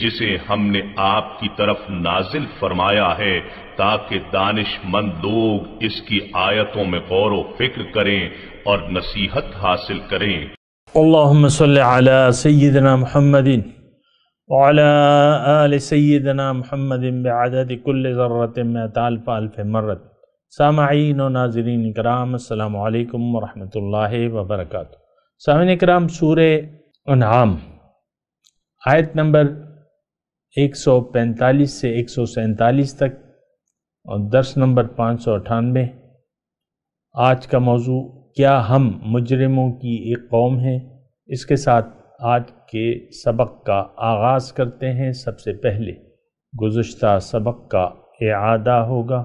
جسے ہم نے آپ کی طرف نازل فرمایا ہے تاکہ دانش مند لوگ اس کی آیتوں میں غور و فکر کریں اور نصیحت حاصل کریں اللہم صلی علی سیدنا محمد وعلی آل سیدنا محمد بعدد کل ذرت میں تالف الف مرت سامعین و ناظرین اکرام السلام علیکم ورحمت اللہ وبرکاتہ سامعین اکرام سورہ انعام آیت نمبر سو پینتالیس سے ایک سو سینتالیس تک اور درس نمبر پانچ سو اٹھانوے آج کا موضوع کیا ہم مجرموں کی ایک قوم ہیں اس کے ساتھ آج کے سبق کا آغاز کرتے ہیں سب سے پہلے گزشتہ سبق کا اعادہ ہوگا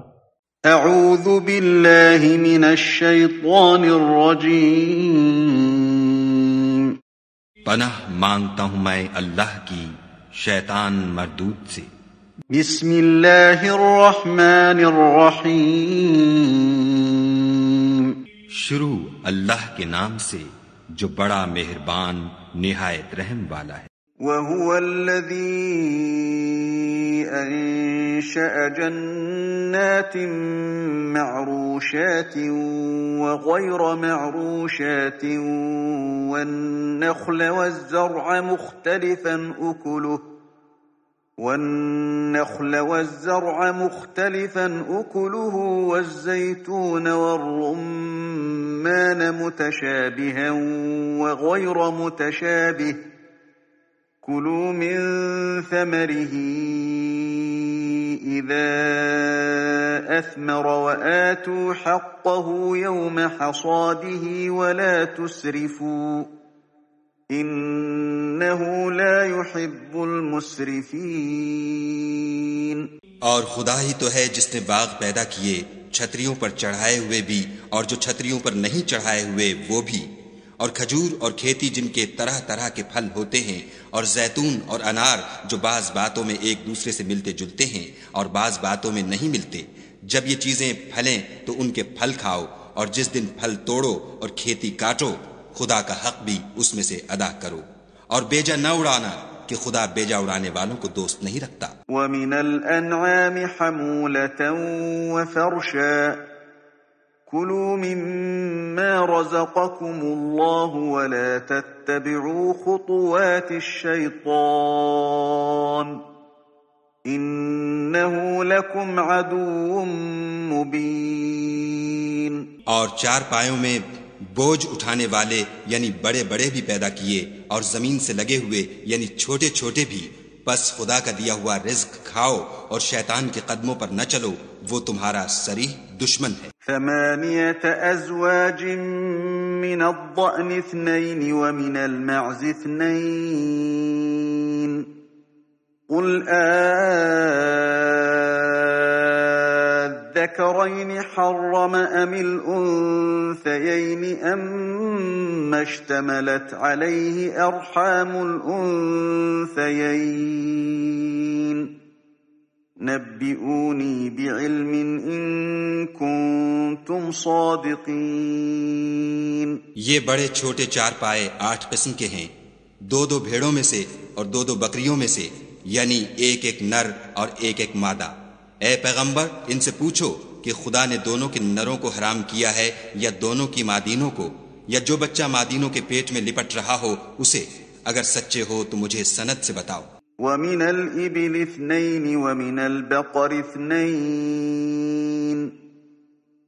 اعوذ باللہ من الشیطان الرجیم پناہ مانگتا ہوں میں اللہ کی شیطان مردود سے بسم اللہ الرحمن الرحیم شروع اللہ کے نام سے جو بڑا مہربان نہایت رحم والا ہے وَهُوَ الَّذِي أَنْ أنشأ جنات معروشات وغير معروشات والنخل والزرع مختلفا أكله والنخل والزرع مختلفا أكله والزيتون والرمان متشابها وغير متشابه كلوا من ثمره إذا أثمر وآتوا حقه يوم حصاده ولا تسرفوا إنه لا يحب المسرفين اور خدا ہی تو ہے جس نے باغ پیدا کیے چھتریوں پر چڑھائے ہوئے بھی اور جو چھتریوں پر نہیں چڑھائے ہوئے وہ بھی اور کھجور اور کھیتی جن کے طرح طرح کے پھل ہوتے ہیں اور زیتون اور انار جو بعض باتوں میں ایک دوسرے سے ملتے جلتے ہیں اور بعض باتوں میں نہیں ملتے جب یہ چیزیں پھلیں تو ان کے پھل کھاؤ اور جس دن پھل توڑو اور کھیتی کاٹو خدا کا حق بھی اس میں سے ادا کرو اور بیجا نہ اڑانا کہ خدا بیجا اڑانے والوں کو دوست نہیں رکھتا وَمِنَ الْأَنْعَامِ حَمُولَةً اور چار پایوں میں بوجھ اٹھانے والے یعنی بڑے بڑے بھی پیدا کیے اور زمین سے لگے ہوئے یعنی چھوٹے چھوٹے بھی بس خدا کا دیا ہوا رزق کھاؤ اور شیطان کے قدموں پر نہ چلو وہ تمہارا سریح دشمن ہے ثمانية أزواج من الضأن اثنين ومن المعز اثنين قل أذكرين حرم أم الأنثيين أم اشتملت عليه أرحام الأنثيين یہ بڑے چھوٹے چار پائے آٹھ قسم کے ہیں دو دو بھیڑوں میں سے اور دو دو بکریوں میں سے یعنی ایک ایک نر اور ایک ایک مادہ اے پیغمبر ان سے پوچھو کہ خدا نے دونوں کے نروں کو حرام کیا ہے یا دونوں کی مادینوں کو یا جو بچہ مادینوں کے پیٹ میں لپٹ رہا ہو اسے اگر سچے ہو تو مجھے سند سے بتاؤ ومن الإبل اثنين ومن البقر اثنين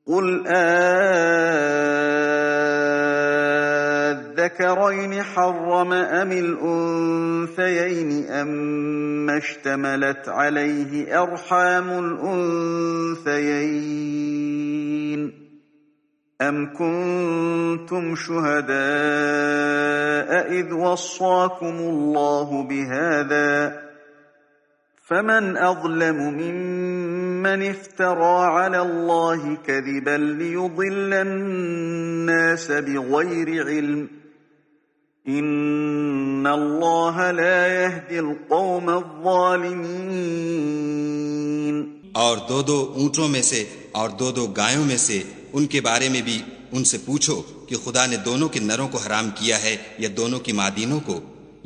قل أذكرين حرم أم الأنثيين أم اشتملت عليه أرحام الأنثيين أَمْ كُنتُمْ شُهَدَاءَ إِذْ وَصَّاكُمُ اللَّهُ بِهَذَا ۚ فَمَنْ أَظْلَمُ مِمَّنِ افْتَرَىٰ عَلَى اللَّهِ كَذِبًا لِّيُضِلَّ النَّاسَ بِغَيْرِ عِلْمٍ ۗ إِنَّ اللَّهَ لَا يَهْدِي الْقَوْمَ الظَّالِمِينَ اور دو دو اونٹوں میں سے اور دو دو گایوں میں سے ان کے بارے میں بھی ان سے پوچھو کہ خدا نے دونوں کے نروں کو حرام کیا ہے یا دونوں کی مادینوں کو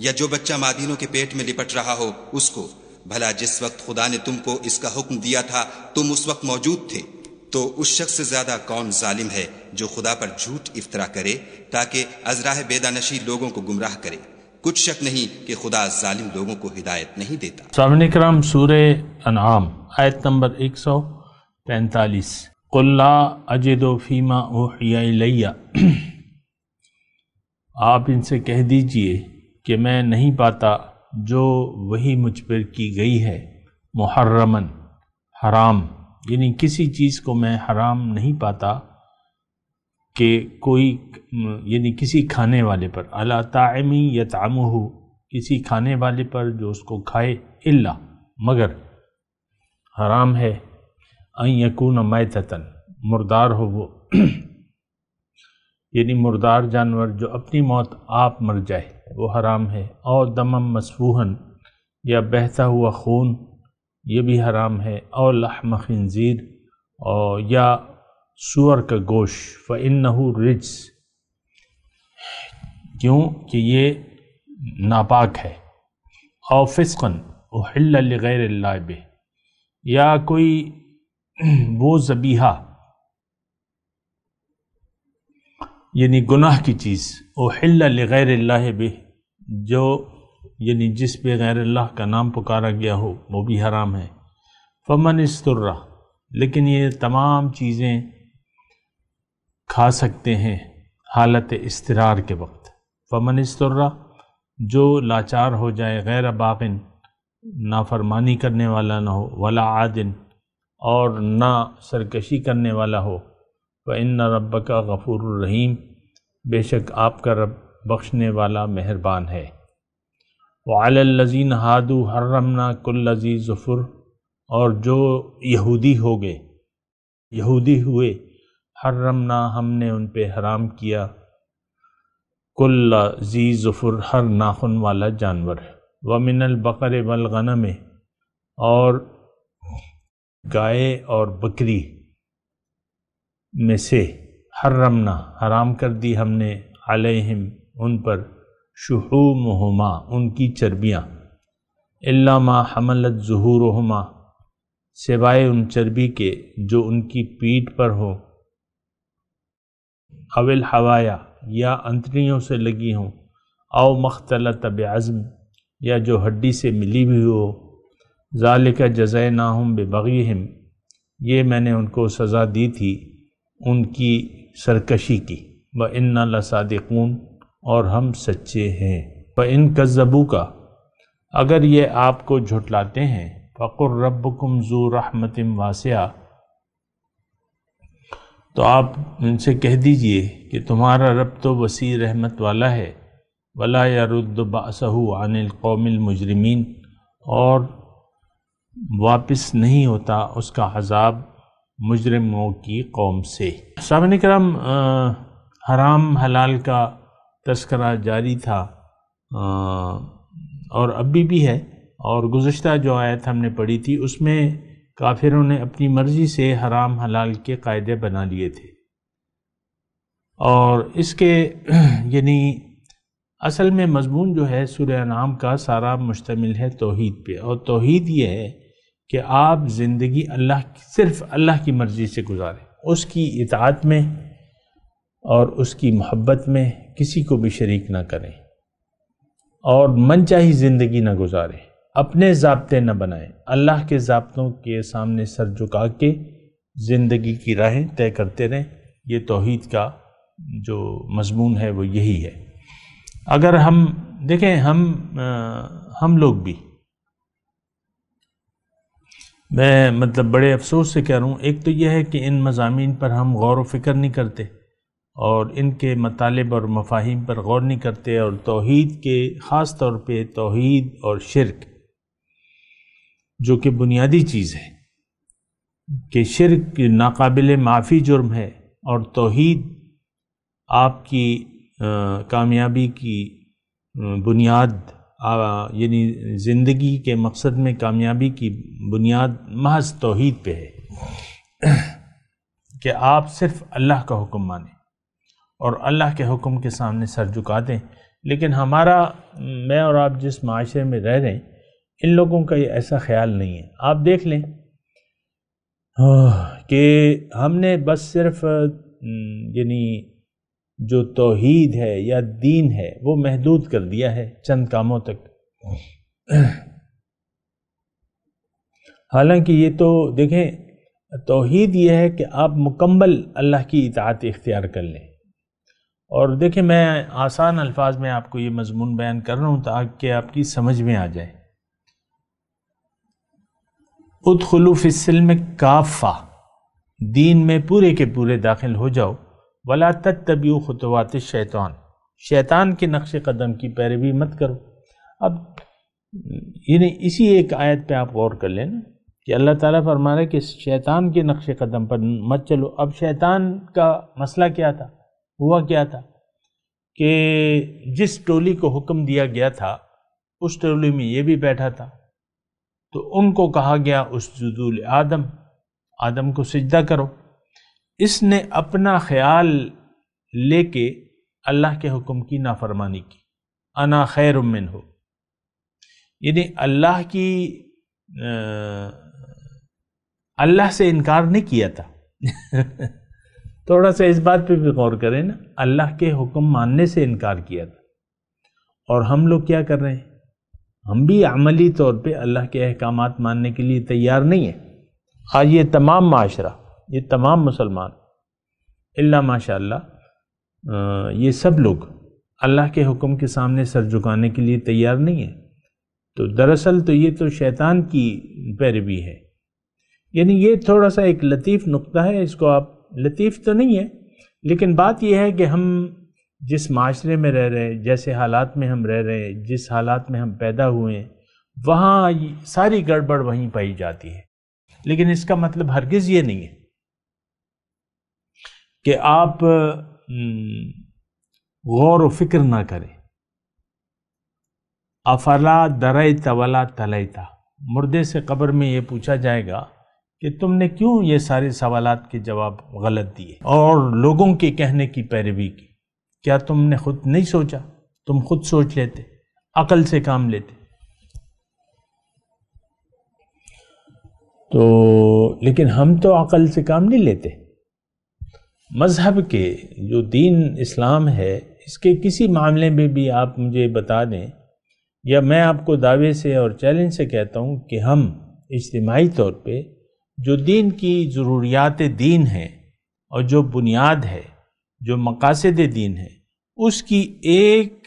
یا جو بچہ مادینوں کے پیٹ میں لپٹ رہا ہو اس کو بھلا جس وقت خدا نے تم کو اس کا حکم دیا تھا تم اس وقت موجود تھے تو اس شخص سے زیادہ کون ظالم ہے جو خدا پر جھوٹ افطرا کرے تاکہ ازراہ بیدا نشی لوگوں کو گمراہ کرے کچھ شک نہیں کہ خدا ظالم لوگوں کو ہدایت نہیں دیتا سامنے کرام سورہ انعام آیت نمبر ایک سو پینتالیس کلّا اجد و فیمہ اویہ الیہ آپ ان سے کہہ دیجئے کہ میں نہیں پاتا جو وہی مجھ پر کی گئی ہے محرمن حرام یعنی کسی چیز کو میں حرام نہیں پاتا کہ کوئی یعنی کسی کھانے والے پر اللہ تعمی یا کسی کھانے والے پر جو اس کو کھائے اللہ مگر حرام ہے یقون میتتن مردار ہو وہ یعنی مردار جانور جو اپنی موت آپ مر جائے وہ حرام ہے اور دمم مصفوہن یا بہتا ہوا خون یہ بھی حرام ہے او لحم خنزیر اور یا سور کا گوش فَإِنَّهُ رجس کیوں کہ یہ ناپاک ہے اور او احل لغیر اللہ بہ یا کوئی وہ زبیحہ یعنی گناہ کی چیز او لغیر اللہ اللّہ بہ جو یعنی جس پہ غیر اللہ کا نام پکارا گیا ہو وہ بھی حرام ہے فمن استرہ لیکن یہ تمام چیزیں کھا سکتے ہیں حالت استرار کے وقت فمن استرہ جو لاچار ہو جائے غیر باغن نافرمانی کرنے والا نہ ہو ولا عادن اور نہ سرکشی کرنے والا ہو و ان غَفُورُ رب کا غفور الرحیم بے شک آپ کا رب بخشنے والا مہربان ہے وَعَلَى الَّذِينَ هَادُوا ہادو ہر رمن کل ظفر اور جو یہودی ہو گئے یہودی ہوئے حرمنا ہم نے ان پہ حرام کیا کل لذیذ ظفر ہر ناخن والا جانور ومن البقر والغنم اور گائے اور بکری میں سے حرمنا حرام کر دی ہم نے علیہم ان پر شحومہما ان کی چربیاں علامہ حملت ظہورہما سوائے ان چربی کے جو ان کی پیٹھ پر ہو اول ہوایا یا انتریوں سے لگی ہوں او مختلط بعزم یا جو ہڈی سے ملی بھی ہو ذالک جز ببغیہم بغیم یہ میں نے ان کو سزا دی تھی ان کی سرکشی کی وَإِنَّا نا اور ہم سچے ہیں ب ان کا اگر یہ آپ کو جھٹلاتے ہیں فقر رب کم رَحْمَةٍ وَاسِعَ واسعہ تو آپ ان سے کہہ دیجئے کہ تمہارا رب تو وسیع رحمت والا ہے وَلَا يَرُدُّ باسہ عَنِ الْقَوْمِ الْمُجْرِمِينَ اور واپس نہیں ہوتا اس کا عذاب مجرموں کی قوم سے سامنے کرم حرام حلال کا تذکرہ جاری تھا اور اب بھی ہے اور گزشتہ جو آیت ہم نے پڑھی تھی اس میں کافروں نے اپنی مرضی سے حرام حلال کے قاعدے بنا لیے تھے اور اس کے یعنی اصل میں مضمون جو ہے سورہ نام کا سارا مشتمل ہے توحید پہ اور توحید یہ ہے کہ آپ زندگی اللہ صرف اللہ کی مرضی سے گزاریں اس کی اطاعت میں اور اس کی محبت میں کسی کو بھی شریک نہ کریں اور من چاہی زندگی نہ گزاریں اپنے ضابطے نہ بنائیں اللہ کے ضابطوں کے سامنے سر جھکا کے زندگی کی راہیں طے کرتے رہیں یہ توحید کا جو مضمون ہے وہ یہی ہے اگر ہم دیکھیں ہم ہم لوگ بھی میں مطلب بڑے افسوس سے کہہ رہا ہوں ایک تو یہ ہے کہ ان مضامین پر ہم غور و فکر نہیں کرتے اور ان کے مطالب اور مفاہیم پر غور نہیں کرتے اور توحید کے خاص طور پہ توحید اور شرک جو کہ بنیادی چیز ہے کہ شرک ناقابل معافی جرم ہے اور توحید آپ کی کامیابی کی بنیاد یعنی زندگی کے مقصد میں کامیابی کی بنیاد محض توحید پہ ہے کہ آپ صرف اللہ کا حکم مانیں اور اللہ کے حکم کے سامنے سر جھکا دیں لیکن ہمارا میں اور آپ جس معاشرے میں رہ رہے ہیں ان لوگوں کا یہ ایسا خیال نہیں ہے آپ دیکھ لیں کہ ہم نے بس صرف یعنی جو توحید ہے یا دین ہے وہ محدود کر دیا ہے چند کاموں تک حالانکہ یہ تو دیکھیں توحید یہ ہے کہ آپ مکمل اللہ کی اطاعت اختیار کر لیں اور دیکھیں میں آسان الفاظ میں آپ کو یہ مضمون بیان کر رہا ہوں تاکہ آپ کی سمجھ میں آ جائے ادخلو فی السلم کافہ دین میں پورے کے پورے داخل ہو جاؤ ولا تک خطوات شیطان شیطان کے نقش قدم کی پیروی مت کرو اب یعنی اسی ایک آیت پہ آپ غور کر لیں کہ اللہ تعالیٰ فرما رہا ہے کہ شیطان کے نقش قدم پر مت چلو اب شیطان کا مسئلہ کیا تھا ہوا کیا تھا کہ جس ٹولی کو حکم دیا گیا تھا اس ٹولی میں یہ بھی بیٹھا تھا تو ان کو کہا گیا اس جدول آدم آدم کو سجدہ کرو اس نے اپنا خیال لے کے اللہ کے حکم کی نافرمانی کی انا خیر من ہو یعنی اللہ کی اللہ سے انکار نہیں کیا تھا تھوڑا سا اس بات پہ بھی غور کریں نا اللہ کے حکم ماننے سے انکار کیا تھا اور ہم لوگ کیا کر رہے ہیں ہم بھی عملی طور پہ اللہ کے احکامات ماننے کے لیے تیار نہیں ہیں آج یہ تمام معاشرہ یہ تمام مسلمان اللہ ماشاء اللہ یہ سب لوگ اللہ کے حکم کے سامنے سر جھکانے کے لیے تیار نہیں ہیں تو دراصل تو یہ تو شیطان کی پیروی ہے یعنی یہ تھوڑا سا ایک لطیف نقطہ ہے اس کو آپ لطیف تو نہیں ہے لیکن بات یہ ہے کہ ہم جس معاشرے میں رہ رہے ہیں جیسے حالات میں ہم رہ رہے ہیں جس حالات میں ہم پیدا ہوئے ہیں وہاں ساری گڑبڑ وہیں پائی جاتی ہے لیکن اس کا مطلب ہرگز یہ نہیں ہے کہ آپ غور و فکر نہ کریں افلا درئی طولا تلیتا مردے سے قبر میں یہ پوچھا جائے گا کہ تم نے کیوں یہ سارے سوالات کے جواب غلط دیے اور لوگوں کے کہنے کی پیروی کی کیا تم نے خود نہیں سوچا تم خود سوچ لیتے عقل سے کام لیتے تو لیکن ہم تو عقل سے کام نہیں لیتے مذہب کے جو دین اسلام ہے اس کے کسی معاملے میں بھی آپ مجھے بتا دیں یا میں آپ کو دعوے سے اور چیلنج سے کہتا ہوں کہ ہم اجتماعی طور پہ جو دین کی ضروریات دین ہیں اور جو بنیاد ہے جو مقاصد دین ہے اس کی ایک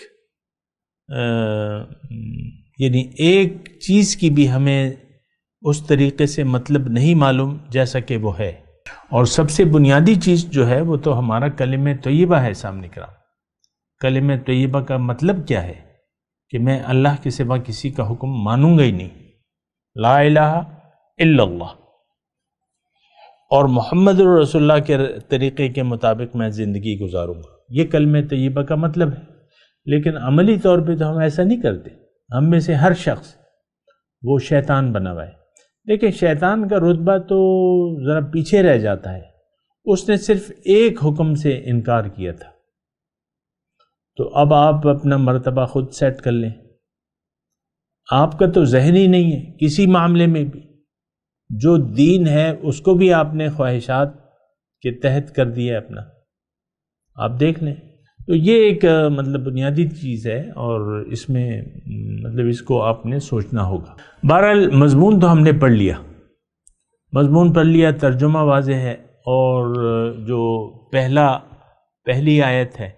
یعنی ایک چیز کی بھی ہمیں اس طریقے سے مطلب نہیں معلوم جیسا کہ وہ ہے اور سب سے بنیادی چیز جو ہے وہ تو ہمارا کلم طیبہ ہے سامنے کرا کلم طیبہ کا مطلب کیا ہے کہ میں اللہ کے سوا کسی کا حکم مانوں گا ہی نہیں لا الہ الا اللہ اور محمد الرسول کے طریقے کے مطابق میں زندگی گزاروں گا یہ کلمہ طیبہ کا مطلب ہے لیکن عملی طور پہ تو ہم ایسا نہیں کرتے ہم میں سے ہر شخص وہ شیطان ہے لیکن شیطان کا رتبہ تو ذرا پیچھے رہ جاتا ہے اس نے صرف ایک حکم سے انکار کیا تھا تو اب آپ اپنا مرتبہ خود سیٹ کر لیں آپ کا تو ذہن ہی نہیں ہے کسی معاملے میں بھی جو دین ہے اس کو بھی آپ نے خواہشات کے تحت کر دیا اپنا آپ دیکھ لیں تو یہ ایک مطلب بنیادی چیز ہے اور اس میں مطلب اس کو آپ نے سوچنا ہوگا بہرحال مضمون تو ہم نے پڑھ لیا مضمون پڑھ لیا ترجمہ واضح ہے اور جو پہلا پہلی آیت ہے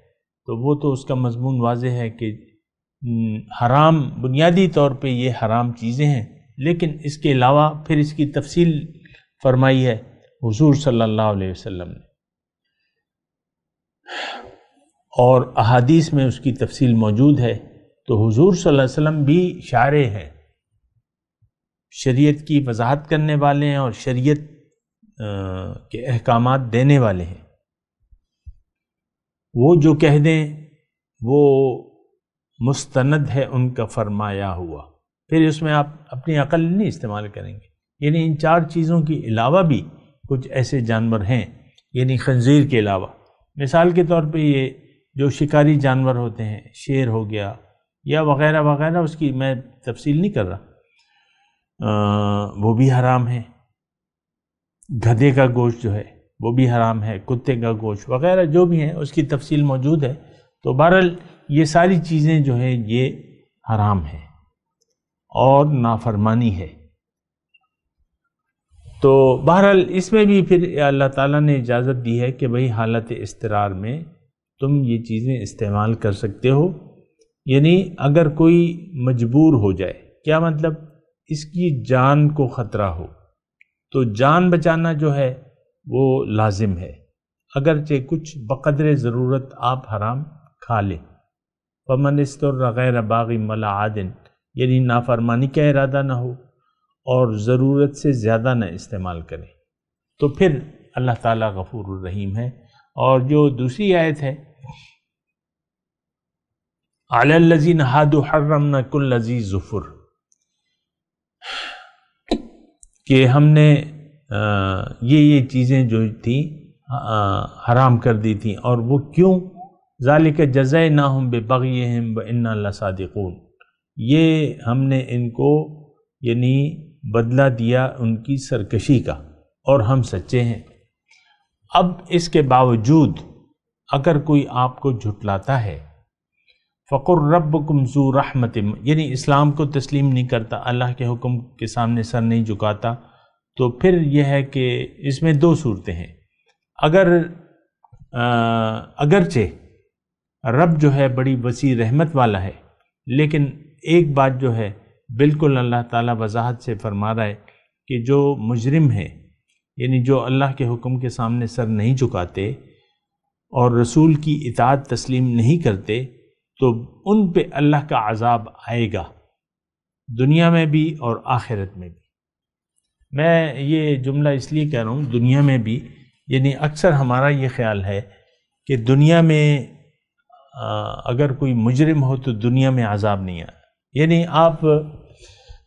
تو وہ تو اس کا مضمون واضح ہے کہ حرام بنیادی طور پہ یہ حرام چیزیں ہیں لیکن اس کے علاوہ پھر اس کی تفصیل فرمائی ہے حضور صلی اللہ علیہ وسلم نے اور احادیث میں اس کی تفصیل موجود ہے تو حضور صلی اللہ علیہ وسلم بھی شاعر ہیں شریعت کی وضاحت کرنے والے ہیں اور شریعت کے احکامات دینے والے ہیں وہ جو کہہ دیں وہ مستند ہے ان کا فرمایا ہوا پھر اس میں آپ اپنی عقل نہیں استعمال کریں گے یعنی ان چار چیزوں کے علاوہ بھی کچھ ایسے جانور ہیں یعنی خنزیر کے علاوہ مثال کے طور پہ یہ جو شکاری جانور ہوتے ہیں شیر ہو گیا یا وغیرہ وغیرہ اس کی میں تفصیل نہیں کر رہا وہ بھی حرام ہے گدھے کا گوشت جو ہے وہ بھی حرام ہے کتے کا گوشت وغیرہ جو بھی ہیں اس کی تفصیل موجود ہے تو بہرحال یہ ساری چیزیں جو ہیں یہ حرام ہیں اور نافرمانی ہے تو بہرحال اس میں بھی پھر اللہ تعالیٰ نے اجازت دی ہے کہ بھئی حالت استرار میں تم یہ چیزیں استعمال کر سکتے ہو یعنی اگر کوئی مجبور ہو جائے کیا مطلب اس کی جان کو خطرہ ہو تو جان بچانا جو ہے وہ لازم ہے اگرچہ کچھ بقدر ضرورت آپ حرام کھا لیں استر غیر باغی ملا عادن یعنی نافرمانی کا ارادہ نہ ہو اور ضرورت سے زیادہ نہ استعمال کریں تو پھر اللہ تعالیٰ غفور الرحیم ہے اور جو دوسری آیت ہے علزی نہ لذیذ ظفر کہ ہم نے یہ یہ چیزیں جو تھیں حرام کر دی تھیں اور وہ کیوں ذالک جزائے نہ ہم بے بغيّيِ بن اللہ صادق ہم نے ان کو یعنی بدلہ دیا ان کی سرکشی کا اور ہم سچے ہیں اب اس کے باوجود اگر کوئی آپ کو جھٹلاتا ہے فقر رب کمزو رحمت یعنی اسلام کو تسلیم نہیں کرتا اللہ کے حکم کے سامنے سر نہیں جھکاتا تو پھر یہ ہے کہ اس میں دو صورتیں ہیں اگر اگرچہ رب جو ہے بڑی وسیع رحمت والا ہے لیکن ایک بات جو ہے بالکل اللہ تعالیٰ وضاحت سے فرما رہا ہے کہ جو مجرم ہے یعنی جو اللہ کے حکم کے سامنے سر نہیں چکاتے اور رسول کی اطاعت تسلیم نہیں کرتے تو ان پہ اللہ کا عذاب آئے گا دنیا میں بھی اور آخرت میں بھی میں یہ جملہ اس لیے کہہ رہا ہوں دنیا میں بھی یعنی اکثر ہمارا یہ خیال ہے کہ دنیا میں اگر کوئی مجرم ہو تو دنیا میں عذاب نہیں آیا یعنی آپ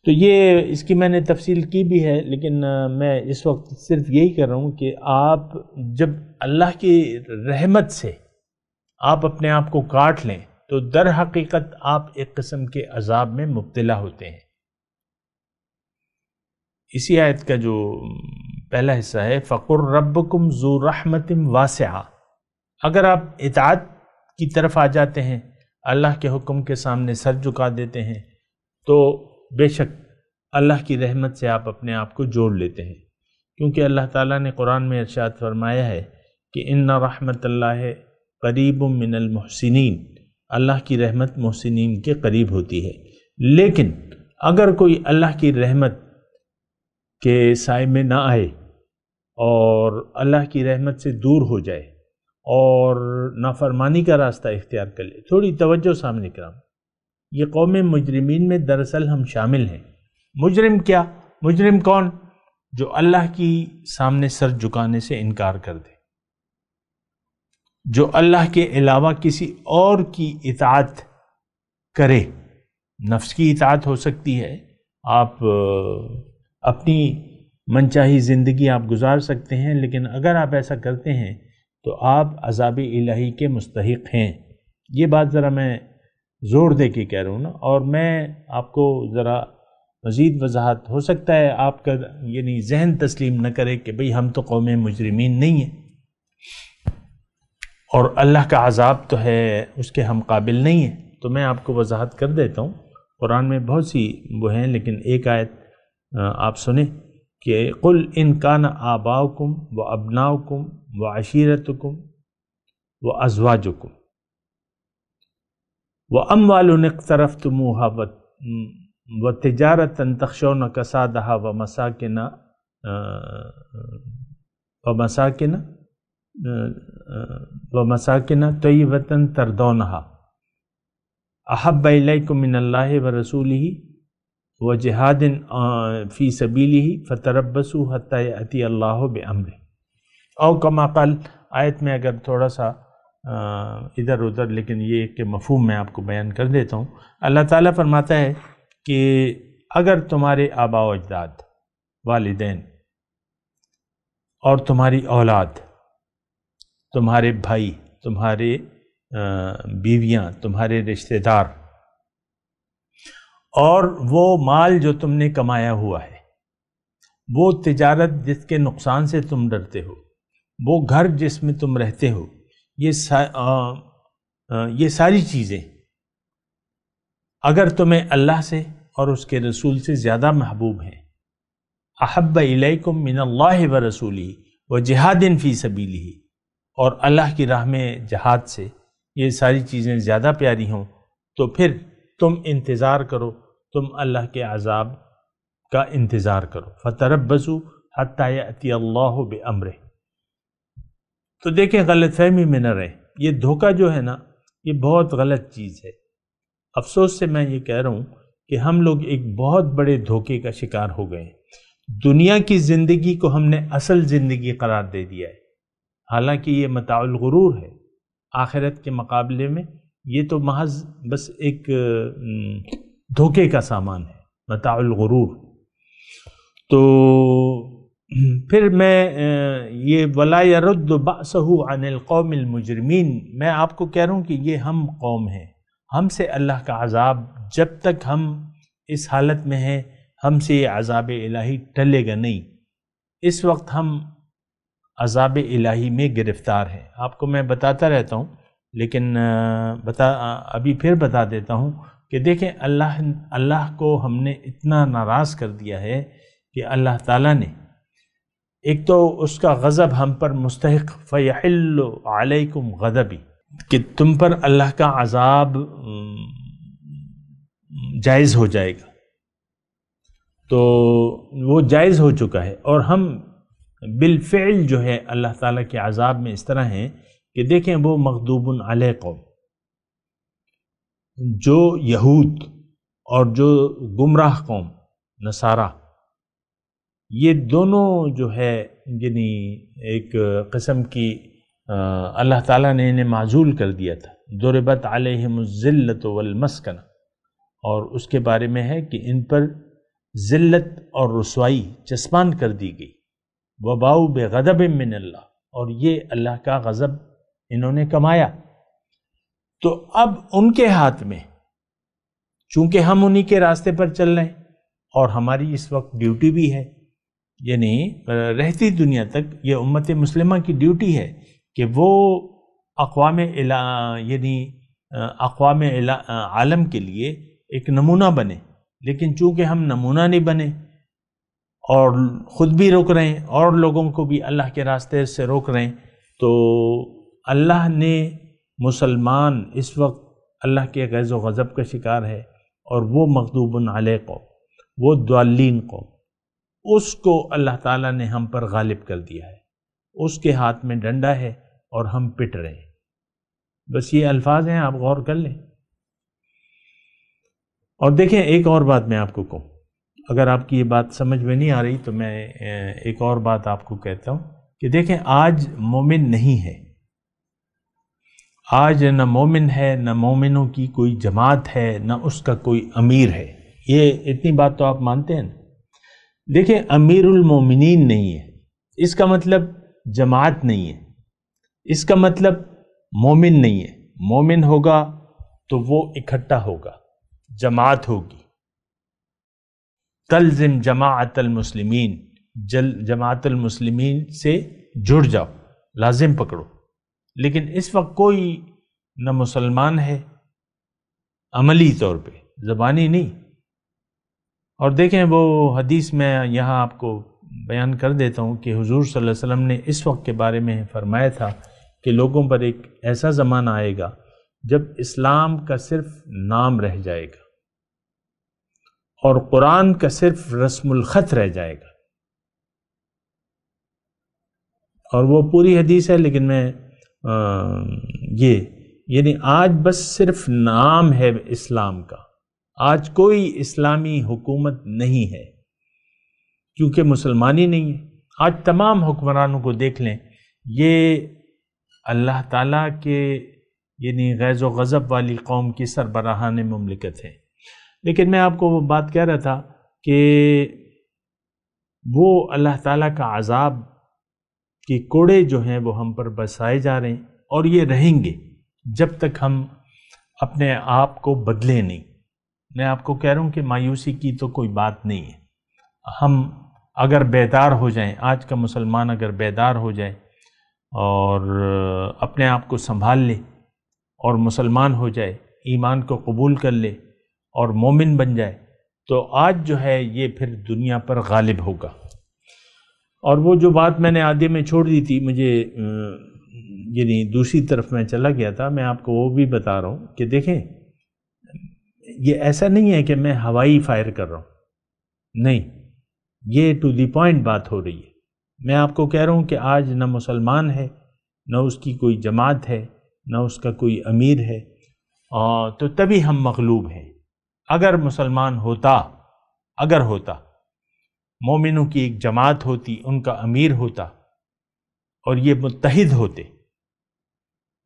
تو یہ اس کی میں نے تفصیل کی بھی ہے لیکن میں اس وقت صرف یہی کر رہا ہوں کہ آپ جب اللہ کی رحمت سے آپ اپنے آپ کو کاٹ لیں تو در حقیقت آپ ایک قسم کے عذاب میں مبتلا ہوتے ہیں اسی آیت کا جو پہلا حصہ ہے فقر ربکم ذو رحمتم واسعہ اگر آپ اطاعت کی طرف آ جاتے ہیں اللہ کے حکم کے سامنے سر جکا دیتے ہیں تو بے شک اللہ کی رحمت سے آپ اپنے آپ کو جوڑ لیتے ہیں کیونکہ اللہ تعالیٰ نے قرآن میں ارشاد فرمایا ہے کہ ان رحمت اللہ قریب من المحسنین اللہ کی رحمت محسنین کے قریب ہوتی ہے لیکن اگر کوئی اللہ کی رحمت کے سائے میں نہ آئے اور اللہ کی رحمت سے دور ہو جائے اور نافرمانی کا راستہ اختیار کر لے تھوڑی توجہ سامنے کرام یہ قوم مجرمین میں دراصل ہم شامل ہیں مجرم کیا مجرم کون جو اللہ کی سامنے سر جکانے سے انکار کر دے جو اللہ کے علاوہ کسی اور کی اطاعت کرے نفس کی اطاعت ہو سکتی ہے آپ اپنی منچاہی زندگی آپ گزار سکتے ہیں لیکن اگر آپ ایسا کرتے ہیں تو آپ عذاب الہی کے مستحق ہیں یہ بات ذرا میں زور دے کے کہہ رہا نا اور میں آپ کو ذرا مزید وضاحت ہو سکتا ہے آپ کا یعنی ذہن تسلیم نہ کرے کہ بھئی ہم تو قوم مجرمین نہیں ہیں اور اللہ کا عذاب تو ہے اس کے ہم قابل نہیں ہیں تو میں آپ کو وضاحت کر دیتا ہوں قرآن میں بہت سی وہ ہیں لیکن ایک آیت آپ سنیں کہ قل ان کان آباؤکم و ابناؤکم و عشیرتکم و ازواجکم وہ ام والنق طرف تو منہا و تجارتن تخشون کسادہ و مساکن و مساکن و مساکنہ طیب تردونہ احب الیکم من اللہ و رسولی و جہاد فی صبیلی ہی فطربسوحطَۂ عطی اللہ و بمر او کما کل آیت میں اگر تھوڑا سا ادھر ادھر لیکن یہ کہ مفہوم میں آپ کو بیان کر دیتا ہوں اللہ تعالیٰ فرماتا ہے کہ اگر تمہارے آبا و اجداد والدین اور تمہاری اولاد تمہارے بھائی تمہارے بیویاں تمہارے رشتہ دار اور وہ مال جو تم نے کمایا ہوا ہے وہ تجارت جس کے نقصان سے تم ڈرتے ہو وہ گھر جس میں تم رہتے ہو یہ سا یہ ساری چیزیں اگر تمہیں اللہ سے اور اس کے رسول سے زیادہ محبوب ہیں احب الیکم من اللہ و رسولی و جہاد فی سبیلی اور اللہ کی میں جہاد سے یہ ساری چیزیں زیادہ پیاری ہوں تو پھر تم انتظار کرو تم اللہ کے عذاب کا انتظار کرو فتربسو حتی حتیٰ اللہ بے تو دیکھیں غلط فہمی میں نہ رہیں یہ دھوکہ جو ہے نا یہ بہت غلط چیز ہے افسوس سے میں یہ کہہ رہا ہوں کہ ہم لوگ ایک بہت بڑے دھوکے کا شکار ہو گئے ہیں دنیا کی زندگی کو ہم نے اصل زندگی قرار دے دیا ہے حالانکہ یہ متاع الغرور ہے آخرت کے مقابلے میں یہ تو محض بس ایک دھوکے کا سامان ہے متاع الغرور تو پھر میں یہ ولا رد با صح القوم المجرمین میں آپ کو کہہ رہا ہوں کہ یہ ہم قوم ہیں ہم سے اللہ کا عذاب جب تک ہم اس حالت میں ہیں ہم سے یہ عذابِ الہی ٹلے گا نہیں اس وقت ہم عذاب الٰہی میں گرفتار ہیں آپ کو میں بتاتا رہتا ہوں لیکن بتا ابھی پھر بتا دیتا ہوں کہ دیکھیں اللہ اللہ کو ہم نے اتنا ناراض کر دیا ہے کہ اللہ تعالیٰ نے ایک تو اس کا غضب ہم پر مستحق فیحل علیکم غضبی کہ تم پر اللہ کا عذاب جائز ہو جائے گا تو وہ جائز ہو چکا ہے اور ہم بالفعل جو ہے اللہ تعالیٰ کے عذاب میں اس طرح ہیں کہ دیکھیں وہ مغدوب علیہ قوم جو یہود اور جو گمراہ قوم نصارہ یہ دونوں جو ہے یعنی ایک قسم کی اللہ تعالیٰ نے انہیں معزول کر دیا تھا دوربت علیہم الزلت والمسکن اور اس کے بارے میں ہے کہ ان پر ذلت اور رسوائی چسپان کر دی گئی وباؤ بے غذب من اللہ اور یہ اللہ کا غضب انہوں نے کمایا تو اب ان کے ہاتھ میں چونکہ ہم انہی کے راستے پر چل رہے ہیں اور ہماری اس وقت ڈیوٹی بھی ہے یعنی رہتی دنیا تک یہ امت مسلمہ کی ڈیوٹی ہے کہ وہ اقوام علا یعنی اقوام علا عالم کے لیے ایک نمونہ بنے لیکن چونکہ ہم نمونہ نہیں بنے اور خود بھی روک رہے ہیں اور لوگوں کو بھی اللہ کے راستے سے روک رہے ہیں تو اللہ نے مسلمان اس وقت اللہ کے غیظ و غضب کا شکار ہے اور وہ مغدوب علیہ قوم وہ دالین قوم اس کو اللہ تعالیٰ نے ہم پر غالب کر دیا ہے اس کے ہاتھ میں ڈنڈا ہے اور ہم پٹ رہے ہیں بس یہ الفاظ ہیں آپ غور کر لیں اور دیکھیں ایک اور بات میں آپ کو کہوں اگر آپ کی یہ بات سمجھ میں نہیں آ رہی تو میں ایک اور بات آپ کو کہتا ہوں کہ دیکھیں آج مومن نہیں ہے آج نہ مومن ہے نہ مومنوں کی کوئی جماعت ہے نہ اس کا کوئی امیر ہے یہ اتنی بات تو آپ مانتے ہیں نا دیکھیں امیر المومنین نہیں ہے اس کا مطلب جماعت نہیں ہے اس کا مطلب مومن نہیں ہے مومن ہوگا تو وہ اکٹھا ہوگا جماعت ہوگی تلزم جماعت المسلمین جل جماعت المسلمین سے جڑ جاؤ لازم پکڑو لیکن اس وقت کوئی نہ مسلمان ہے عملی طور پہ زبانی نہیں اور دیکھیں وہ حدیث میں یہاں آپ کو بیان کر دیتا ہوں کہ حضور صلی اللہ علیہ وسلم نے اس وقت کے بارے میں فرمایا تھا کہ لوگوں پر ایک ایسا زمانہ آئے گا جب اسلام کا صرف نام رہ جائے گا اور قرآن کا صرف رسم الخط رہ جائے گا اور وہ پوری حدیث ہے لیکن میں یہ یعنی آج بس صرف نام ہے اسلام کا آج کوئی اسلامی حکومت نہیں ہے کیونکہ مسلمان ہی نہیں ہے آج تمام حکمرانوں کو دیکھ لیں یہ اللہ تعالیٰ کے یعنی غیظ و غضب والی قوم کی سربراہان مملکت ہے لیکن میں آپ کو وہ بات کہہ رہا تھا کہ وہ اللہ تعالیٰ کا عذاب کی کوڑے جو ہیں وہ ہم پر بسائے جا رہے ہیں اور یہ رہیں گے جب تک ہم اپنے آپ کو بدلے نہیں میں آپ کو کہہ رہا ہوں کہ مایوسی کی تو کوئی بات نہیں ہے ہم اگر بیدار ہو جائیں آج کا مسلمان اگر بیدار ہو جائے اور اپنے آپ کو سنبھال لے اور مسلمان ہو جائے ایمان کو قبول کر لے اور مومن بن جائے تو آج جو ہے یہ پھر دنیا پر غالب ہوگا اور وہ جو بات میں نے آدھے میں چھوڑ دی تھی مجھے یعنی دوسری طرف میں چلا گیا تھا میں آپ کو وہ بھی بتا رہا ہوں کہ دیکھیں یہ ایسا نہیں ہے کہ میں ہوائی فائر کر رہا ہوں نہیں یہ ٹو دی پوائنٹ بات ہو رہی ہے میں آپ کو کہہ رہا ہوں کہ آج نہ مسلمان ہے نہ اس کی کوئی جماعت ہے نہ اس کا کوئی امیر ہے تو تبھی ہم مغلوب ہیں اگر مسلمان ہوتا اگر ہوتا مومنوں کی ایک جماعت ہوتی ان کا امیر ہوتا اور یہ متحد ہوتے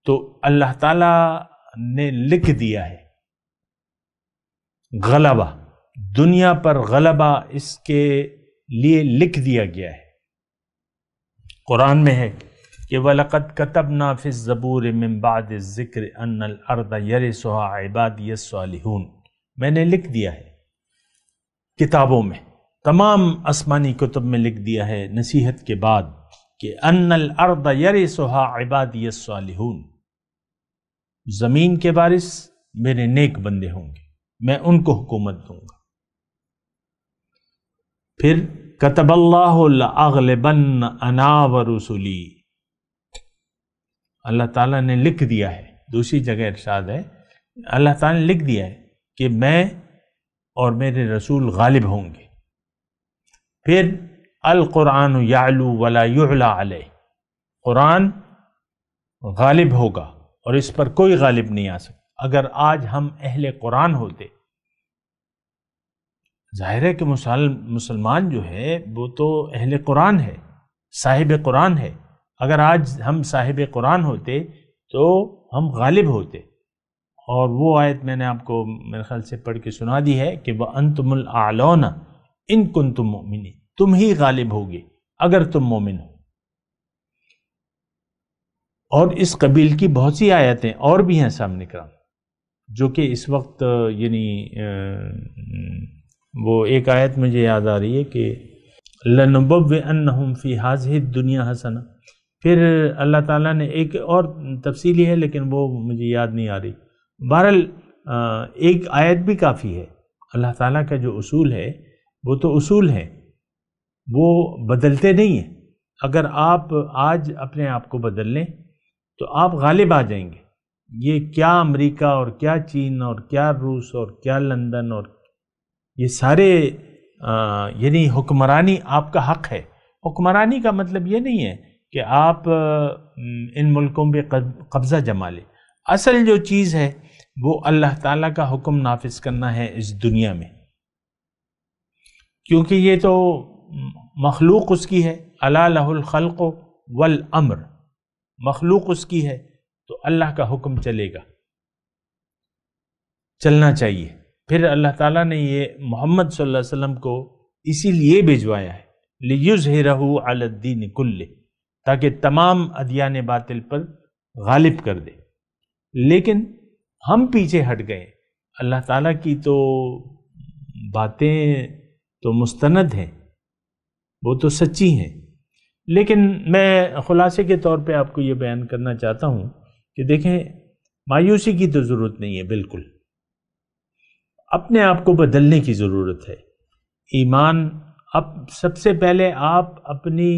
تو اللہ تعالیٰ نے لکھ دیا ہے غلبہ دنیا پر غلبہ اس کے لیے لکھ دیا گیا ہے قرآن میں ہے کہ وَلَقَدْ كَتَبْنَا فِي الزَّبُورِ مِن بَعْدِ الزِّكْرِ أَنَّ الْأَرْضَ يَرِسُهَا عِبَادِيَ الصَّالِحُونَ میں نے لکھ دیا ہے کتابوں میں تمام آسمانی کتب میں لکھ دیا ہے نصیحت کے بعد کہ ان الارض یرثها سہا الصالحون زمین کے وارث میرے نیک بندے ہوں گے میں ان کو حکومت دوں گا پھر کتب اللہ اغلبن انا و رسولی اللہ تعالیٰ نے لکھ دیا ہے دوسری جگہ ارشاد ہے اللہ تعالیٰ نے لکھ دیا ہے کہ میں اور میرے رسول غالب ہوں گے پھر القرآن یعلو ولا یعلا علیہ قرآن غالب ہوگا اور اس پر کوئی غالب نہیں آ سکتا اگر آج ہم اہل قرآن ہوتے ظاہر ہے کہ مسلمان جو ہے وہ تو اہل قرآن ہے صاحب قرآن ہے اگر آج ہم صاحب قرآن ہوتے تو ہم غالب ہوتے اور وہ آیت میں نے آپ کو میرے خیال سے پڑھ کے سنا دی ہے کہ وہ انتم العلون ان کن تم مومنی تم ہی غالب ہوگے اگر تم مومن ہو اور اس قبیل کی بہت سی آیتیں اور بھی ہیں سامنے کرام جو کہ اس وقت یعنی وہ ایک آیت مجھے یاد آ رہی ہے کہ لَنُبَوِّئَنَّهُمْ فی حاض دنیا حَسَنَا پھر اللہ تعالیٰ نے ایک اور تفصیلی ہے لیکن وہ مجھے یاد نہیں آ رہی بہرحال ایک آیت بھی کافی ہے اللہ تعالیٰ کا جو اصول ہے وہ تو اصول ہے وہ بدلتے نہیں ہیں اگر آپ آج اپنے آپ کو بدل لیں تو آپ غالب آ جائیں گے یہ کیا امریکہ اور کیا چین اور کیا روس اور کیا لندن اور یہ سارے یعنی حکمرانی آپ کا حق ہے حکمرانی کا مطلب یہ نہیں ہے کہ آپ ان ملکوں پہ قبضہ جما لیں اصل جو چیز ہے وہ اللہ تعالیٰ کا حکم نافذ کرنا ہے اس دنیا میں کیونکہ یہ تو مخلوق اس کی ہے الخلق والامر مخلوق اس کی ہے تو اللہ کا حکم چلے گا چلنا چاہیے پھر اللہ تعالیٰ نے یہ محمد صلی اللہ علیہ وسلم کو اسی لیے بھجوایا ہے لیوز ہے رہو الدین کل تاکہ تمام ادیان باطل پر غالب کر دے لیکن ہم پیچھے ہٹ گئے اللہ تعالیٰ کی تو باتیں تو مستند ہیں وہ تو سچی ہیں لیکن میں خلاصے کے طور پہ آپ کو یہ بیان کرنا چاہتا ہوں کہ دیکھیں مایوسی کی تو ضرورت نہیں ہے بالکل اپنے آپ کو بدلنے کی ضرورت ہے ایمان اب سب سے پہلے آپ اپنی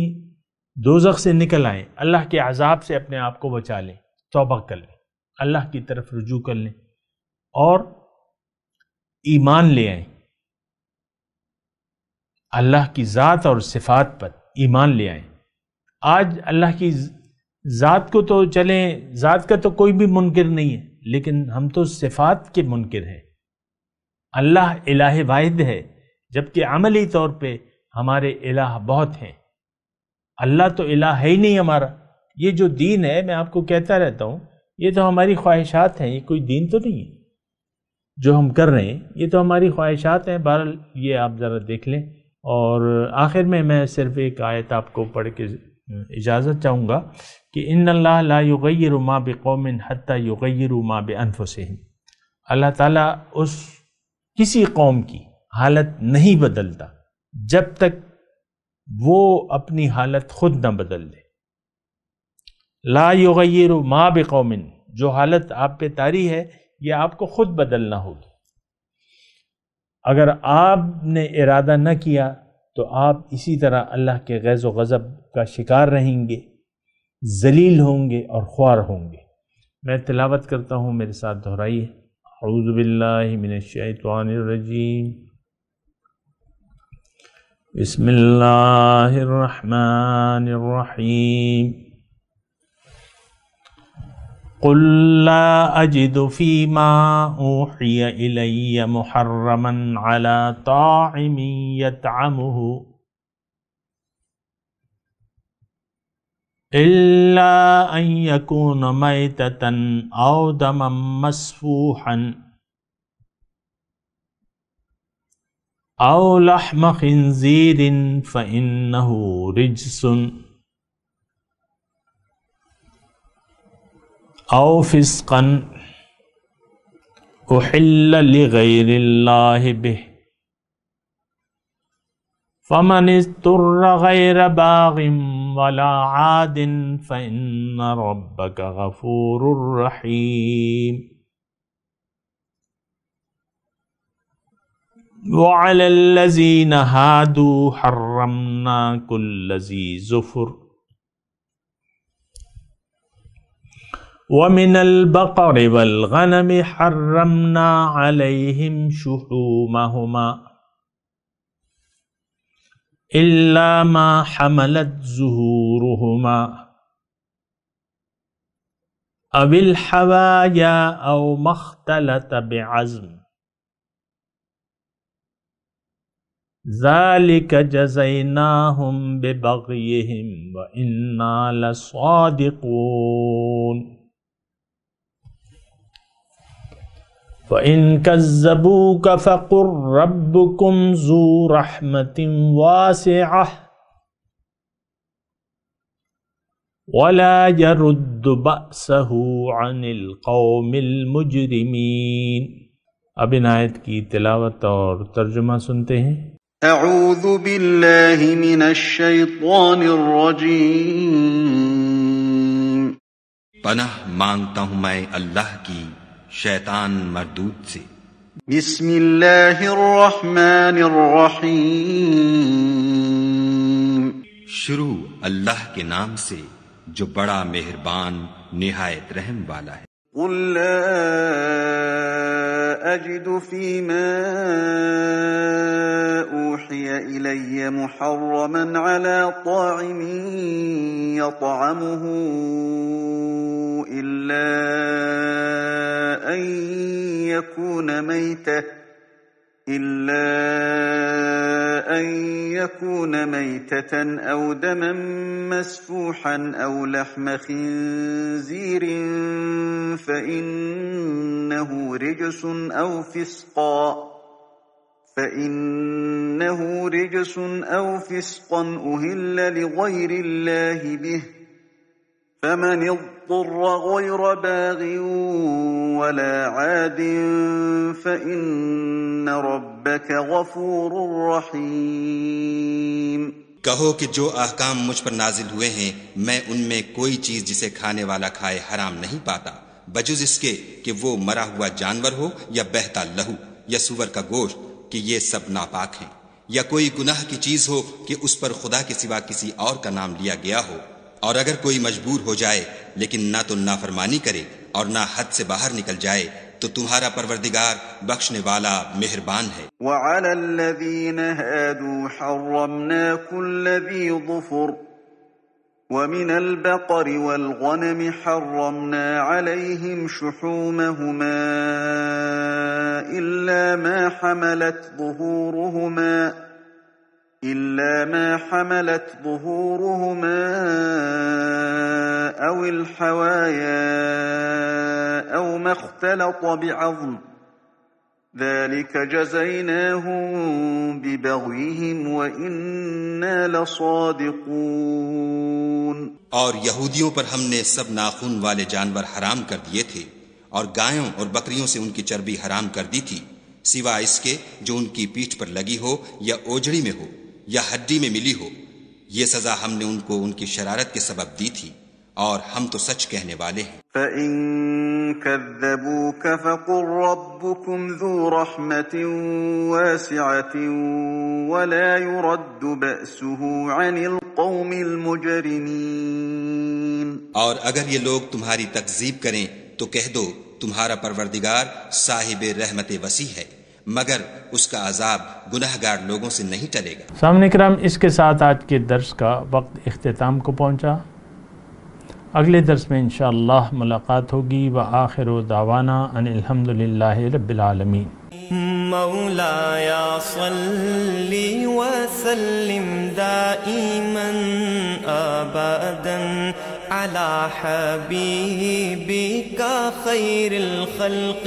دوزخ سے نکل آئیں اللہ کے عذاب سے اپنے آپ کو بچا لیں توبہ کر لیں اللہ کی طرف رجوع کر لیں اور ایمان لے آئیں اللہ کی ذات اور صفات پر ایمان لے آئیں آج اللہ کی ذات کو تو چلیں ذات کا تو کوئی بھی منکر نہیں ہے لیکن ہم تو صفات کے منکر ہیں اللہ الہ واحد ہے جبکہ عملی طور پہ ہمارے الہ بہت ہیں اللہ تو الہ ہے ہی نہیں ہمارا یہ جو دین ہے میں آپ کو کہتا رہتا ہوں یہ تو ہماری خواہشات ہیں یہ کوئی دین تو نہیں ہے جو ہم کر رہے ہیں یہ تو ہماری خواہشات ہیں بہرحال یہ آپ ذرا دیکھ لیں اور آخر میں میں صرف ایک آیت آپ کو پڑھ کے اجازت چاہوں گا کہ ان اللہ لا یغیر ما بقوم حتی یغیر ما بانفسهم اللہ تعالیٰ اس کسی قوم کی حالت نہیں بدلتا جب تک وہ اپنی حالت خود نہ بدل دے لا یغیر ما بقوم جو حالت آپ پہ تاری ہے یہ آپ کو خود بدلنا ہوگی اگر آپ نے ارادہ نہ کیا تو آپ اسی طرح اللہ کے غیظ و غضب کا شکار رہیں گے ذلیل ہوں گے اور خوار ہوں گے میں تلاوت کرتا ہوں میرے ساتھ دہرائیے اعوذ باللہ من الشیطان الرجیم بسم اللہ الرحمن الرحیم قل لا أجد فيما أوحي إلي محرما على طاعم يطعمه إلا أن يكون ميتة أو دما مسفوحا أو لحم خنزير فإنه رجس أو فسقا أحل لغير الله به فمن اضطر غير باغ ولا عاد فإن ربك غفور رحيم وعلى الذين هادوا حرمنا كل ذي زفر ومن البقر والغنم حرمنا عليهم شحومهما إلا ما حملت زهورهما أو الحوايا أو ما اختلط بعزم ذلك جزيناهم ببغيهم وإنا لصادقون فَإِن كَذَّبُوكَ فَقُرْ رَبُّكُمْ ذُو رَحْمَةٍ وَاسِعَةٍ وَلَا يَرُدُّ بَأْسَهُ عَنِ الْقَوْمِ الْمُجْرِمِينَ اب ان آیت کی تلاوت اور ترجمہ سنتے ہیں اعوذ باللہ من الشیطان الرجیم پناہ مانگتا ہوں میں اللہ کی شیطان مردود سے بسم اللہ الرحمن الرحیم شروع اللہ کے نام سے جو بڑا مہربان نہایت رحم والا ہے قل لا أجد فيما أوحي إلي محرما على طاعم يطعمه إلا أن يكون ميتة إلا أن يكون ميتة أو دما مسفوحا أو لحم خنزير فإنه رجس أو فسقا فإنه رجس أو فسقا أهل لغير الله به فمن اضطر اضطر غير باغ ولا عاد فإن ربك غفور رحيم کہو کہ جو احکام مجھ پر نازل ہوئے ہیں میں ان میں کوئی چیز جسے کھانے والا کھائے حرام نہیں پاتا بجز اس کے کہ وہ مرا ہوا جانور ہو یا بہتا لہو یا سور کا گوشت کہ یہ سب ناپاک ہیں یا کوئی گناہ کی چیز ہو کہ اس پر خدا کے سوا کسی اور کا نام لیا گیا ہو और अगर कोई मजबूर हो जाए लेकिन ना तो नाफरमानी करे और ना हद से बाहर निकल जाए तो तुम्हारा परवरदिगार बख्शने वाला मेहरबान है وعلى الذين هادوا حرمنا كل ذي ظفر ومن البقر والغنم حرمنا عليهم شحومهما إلا ما حملت ظهورهما إلا ما حملت ظهورهما أو الحوايا أو ما اختلط بعظم ذلك جزيناهم ببغيهم وإنا لصادقون اور یہودیوں پر ہم نے سب ناخن والے جانور حرام کر دیے تھے اور گایوں اور بکریوں سے ان کی چربی حرام کر دی تھی سوا اس کے جو ان کی پیٹھ پر لگی ہو یا اوجڑی میں ہو یا ہڈی میں ملی ہو یہ سزا ہم نے ان کو ان کی شرارت کے سبب دی تھی اور ہم تو سچ کہنے والے ہیں فَإن كَذَّبُوكَ فَقُلْ رَبُّكُمْ ذُو رَحْمَةٍ وَاسِعَةٍ وَلَا يُرَدُّ بَأْسُهُ عَنِ الْقَوْمِ الْمُجَرِمِينَ اور اگر یہ لوگ تمہاری تقزیب کریں تو کہہ دو تمہارا پروردگار صاحب رحمت وسیع ہے مگر اس کا عذاب گناہ گار لوگوں سے نہیں ٹلے گا سامنے کرام اس کے ساتھ آج کے درس کا وقت اختتام کو پہنچا اگلے درس میں انشاءاللہ ملاقات ہوگی و آخر و دعوانا ان الحمدللہ رب العالمین مولا یا صلی و سلم دائما آبادا على حبيبك خير الخلق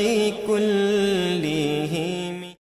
كلهم